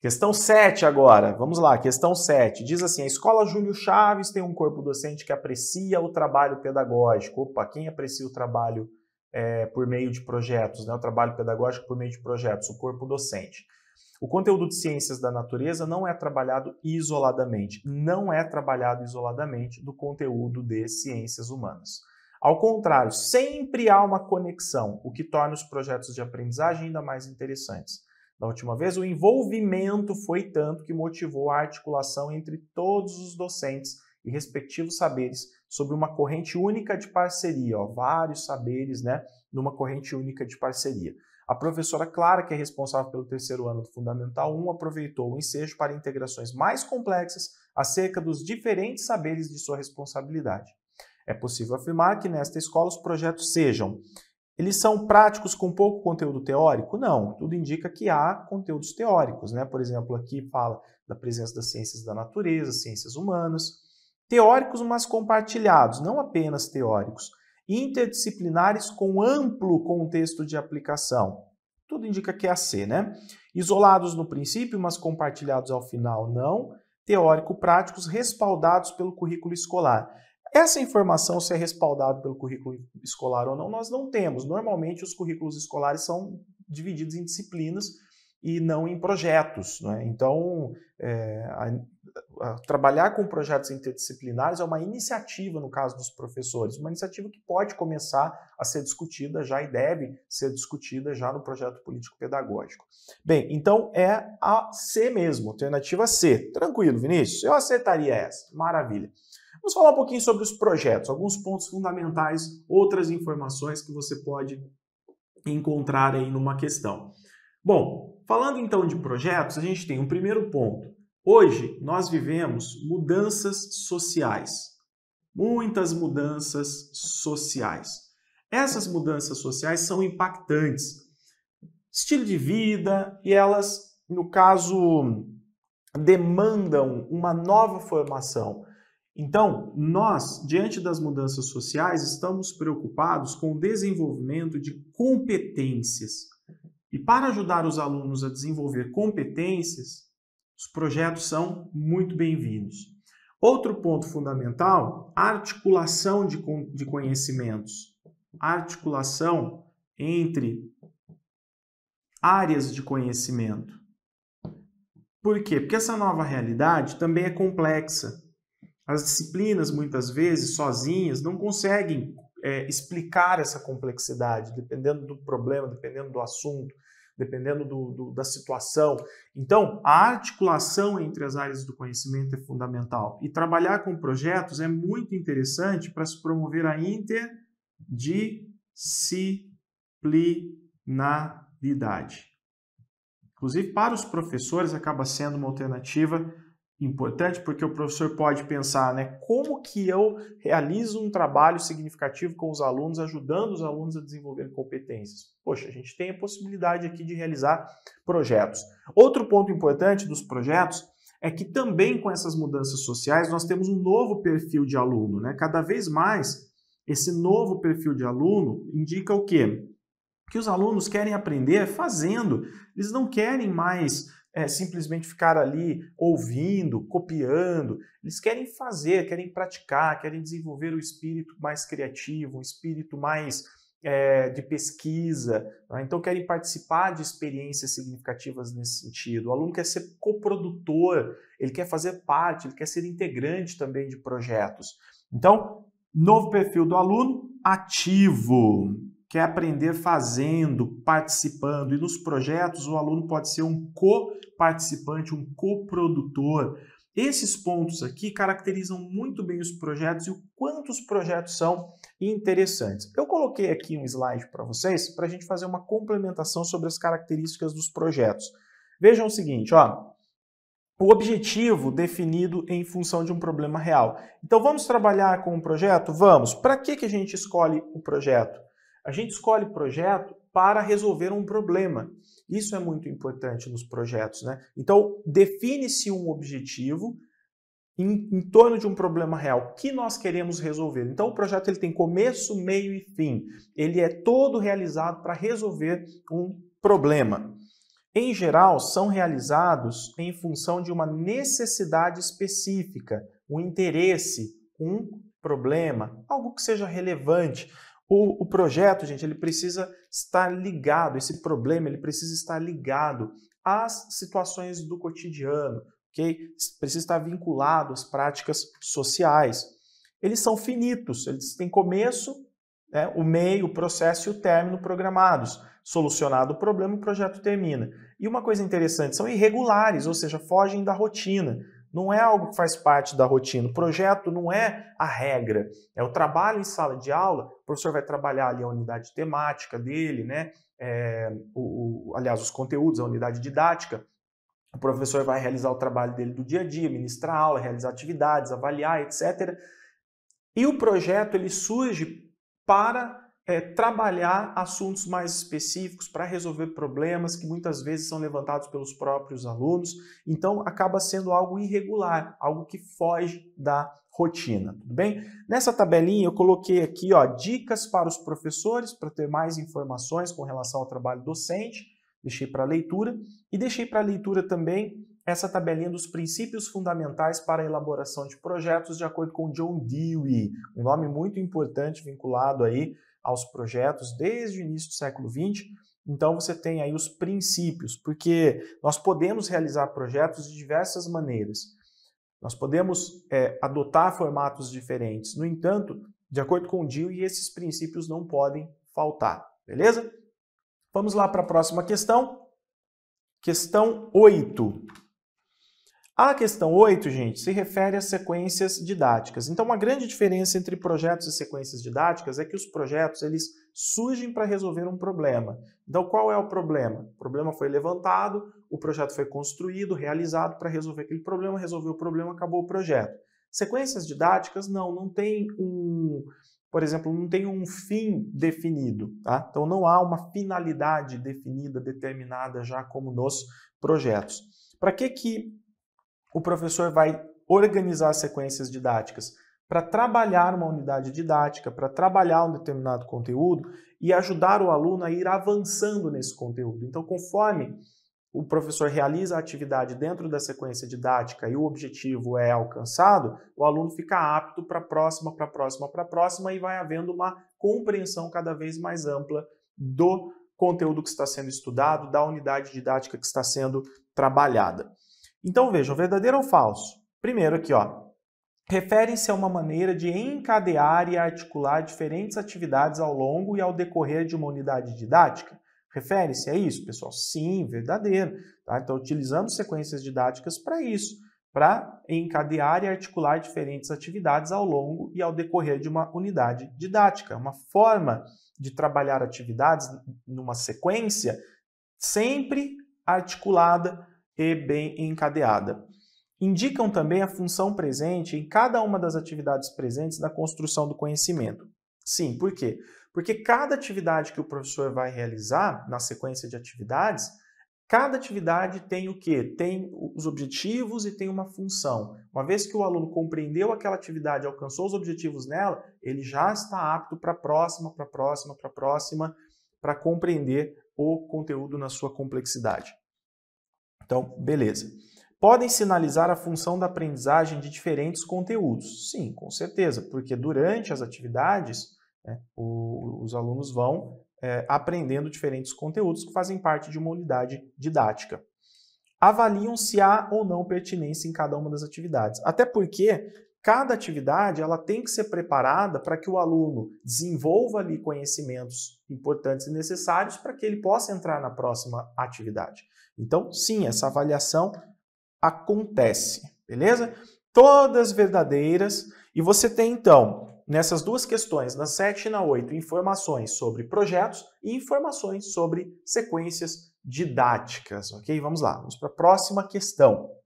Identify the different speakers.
Speaker 1: Questão 7 agora, vamos lá, questão 7. Diz assim: a escola Júlio Chaves tem um corpo docente que aprecia o trabalho pedagógico. Opa, quem aprecia o trabalho é, por meio de projetos, né? o trabalho pedagógico por meio de projetos, o corpo docente. O conteúdo de ciências da natureza não é trabalhado isoladamente, não é trabalhado isoladamente do conteúdo de ciências humanas. Ao contrário, sempre há uma conexão, o que torna os projetos de aprendizagem ainda mais interessantes. Da última vez, o envolvimento foi tanto que motivou a articulação entre todos os docentes e respectivos saberes sobre uma corrente única de parceria, ó, vários saberes, né, numa corrente única de parceria. A professora Clara, que é responsável pelo terceiro ano do Fundamental 1, aproveitou o ensejo para integrações mais complexas acerca dos diferentes saberes de sua responsabilidade. É possível afirmar que nesta escola os projetos sejam eles são práticos com pouco conteúdo teórico? Não, tudo indica que há conteúdos teóricos, né? Por exemplo, aqui fala da presença das ciências da natureza, ciências humanas, teóricos, mas compartilhados, não apenas teóricos, interdisciplinares com amplo contexto de aplicação. Tudo indica que é a assim, C, né? Isolados no princípio, mas compartilhados ao final, não. Teórico-práticos respaldados pelo currículo escolar. Essa informação, se é respaldado pelo currículo escolar ou não, nós não temos. Normalmente, os currículos escolares são divididos em disciplinas e não em projetos. Né? Então, é, a, a, trabalhar com projetos interdisciplinares é uma iniciativa, no caso dos professores, uma iniciativa que pode começar a ser discutida já e deve ser discutida já no projeto político-pedagógico. Bem, então é a C mesmo, alternativa C. Tranquilo, Vinícius, eu aceitaria essa. Maravilha. Vamos falar um pouquinho sobre os projetos, alguns pontos fundamentais, outras informações que você pode encontrar aí numa questão. Bom, falando então de projetos, a gente tem um primeiro ponto. Hoje nós vivemos mudanças sociais, muitas mudanças sociais. Essas mudanças sociais são impactantes. Estilo de vida, e elas, no caso, demandam uma nova formação então, nós, diante das mudanças sociais, estamos preocupados com o desenvolvimento de competências. E para ajudar os alunos a desenvolver competências, os projetos são muito bem-vindos. Outro ponto fundamental, articulação de, de conhecimentos. Articulação entre áreas de conhecimento. Por quê? Porque essa nova realidade também é complexa. As disciplinas, muitas vezes, sozinhas, não conseguem é, explicar essa complexidade, dependendo do problema, dependendo do assunto, dependendo do, do, da situação. Então, a articulação entre as áreas do conhecimento é fundamental. E trabalhar com projetos é muito interessante para se promover a interdisciplinaridade. Inclusive, para os professores, acaba sendo uma alternativa importante, porque o professor pode pensar, né, como que eu realizo um trabalho significativo com os alunos, ajudando os alunos a desenvolver competências. Poxa, a gente tem a possibilidade aqui de realizar projetos. Outro ponto importante dos projetos é que também com essas mudanças sociais nós temos um novo perfil de aluno, né? Cada vez mais esse novo perfil de aluno indica o quê? Que os alunos querem aprender fazendo. Eles não querem mais é, simplesmente ficar ali ouvindo, copiando. Eles querem fazer, querem praticar, querem desenvolver o um espírito mais criativo, um espírito mais é, de pesquisa, né? então querem participar de experiências significativas nesse sentido. O aluno quer ser coprodutor, ele quer fazer parte, ele quer ser integrante também de projetos. Então, novo perfil do aluno ativo quer aprender fazendo, participando. E nos projetos, o aluno pode ser um co-participante, um co-produtor. Esses pontos aqui caracterizam muito bem os projetos e o quanto os projetos são interessantes. Eu coloquei aqui um slide para vocês para a gente fazer uma complementação sobre as características dos projetos. Vejam o seguinte, ó. O objetivo definido em função de um problema real. Então vamos trabalhar com um projeto? Vamos. Para que, que a gente escolhe o um projeto? A gente escolhe projeto para resolver um problema. Isso é muito importante nos projetos, né? Então, define-se um objetivo em, em, torno de um problema real que nós queremos resolver. Então, o projeto ele tem começo, meio e fim. Ele é todo realizado para resolver um problema. Em geral, são realizados em função de uma necessidade específica, um interesse, um problema, algo que seja relevante. O, o, projeto, gente, ele precisa estar ligado, esse problema, ele precisa estar ligado às situações do cotidiano, ok? Precisa estar vinculado às práticas sociais. Eles são finitos, eles têm começo, né, o meio, o processo e o término programados. Solucionado o problema, o projeto termina. E uma coisa interessante, são irregulares, ou seja, fogem da rotina. Não é algo que faz parte da rotina. O projeto não é a regra. É o trabalho em sala de aula. O professor vai trabalhar ali a unidade temática dele, né? É, o, o, aliás, os conteúdos, a unidade didática. O professor vai realizar o trabalho dele do dia a dia, ministrar aula, realizar atividades, avaliar, etc. E o projeto ele surge para é, trabalhar assuntos mais específicos para resolver problemas que muitas vezes são levantados pelos próprios alunos. Então, acaba sendo algo irregular, algo que foge da rotina, tudo bem? Nessa tabelinha eu coloquei aqui, ó, dicas para os professores para ter mais informações com relação ao trabalho docente. Deixei para leitura e deixei para leitura também essa tabelinha dos princípios fundamentais para a elaboração de projetos de acordo com John Dewey, um nome muito importante vinculado aí aos projetos desde o início do século XX. Então você tem aí os princípios, porque nós podemos realizar projetos de diversas maneiras. Nós podemos é, adotar formatos diferentes. No entanto, de acordo com o DIL, esses princípios não podem faltar, beleza? Vamos lá para a próxima questão. Questão 8. A questão 8, gente, se refere a sequências didáticas. Então, uma grande diferença entre projetos e sequências didáticas é que os projetos eles surgem para resolver um problema. Então, qual é o problema? O problema foi levantado, o projeto foi construído, realizado para resolver aquele problema, resolveu o problema, acabou o projeto. Sequências didáticas, não, não tem um, por exemplo, não tem um fim definido, tá? Então não há uma finalidade definida, determinada já como nos projetos. Para que que o professor vai organizar sequências didáticas para trabalhar uma unidade didática, para trabalhar um determinado conteúdo e ajudar o aluno a ir avançando nesse conteúdo. Então, conforme o professor realiza a atividade dentro da sequência didática e o objetivo é alcançado, o aluno fica apto para a próxima, para a próxima, para a próxima e vai havendo uma compreensão cada vez mais ampla do conteúdo que está sendo estudado, da unidade didática que está sendo trabalhada. Então vejam, verdadeiro ou falso? Primeiro aqui, ó, referem-se a uma maneira de encadear e articular diferentes atividades ao longo e ao decorrer de uma unidade didática. Refere-se a isso, pessoal? Sim, verdadeiro. Tá? Então, utilizando sequências didáticas para isso, para encadear e articular diferentes atividades ao longo e ao decorrer de uma unidade didática. É uma forma de trabalhar atividades numa sequência sempre articulada e bem encadeada. Indicam também a função presente em cada uma das atividades presentes na construção do conhecimento. Sim, por quê? Porque cada atividade que o professor vai realizar na sequência de atividades, cada atividade tem o quê? Tem os objetivos e tem uma função. Uma vez que o aluno compreendeu aquela atividade, alcançou os objetivos nela, ele já está apto para a próxima, para a próxima, para a próxima, para compreender o conteúdo na sua complexidade. Então, beleza. Podem sinalizar a função da aprendizagem de diferentes conteúdos? Sim, com certeza, porque durante as atividades né, o, os alunos vão é, aprendendo diferentes conteúdos que fazem parte de uma unidade didática avaliam se há ou não pertinência em cada uma das atividades. Até porque Cada atividade ela tem que ser preparada para que o aluno desenvolva ali conhecimentos importantes e necessários para que ele possa entrar na próxima atividade. Então, sim, essa avaliação acontece, beleza? Todas verdadeiras. E você tem então, nessas duas questões, na 7 e na 8, informações sobre projetos e informações sobre sequências didáticas, ok? Vamos lá, vamos para a próxima questão.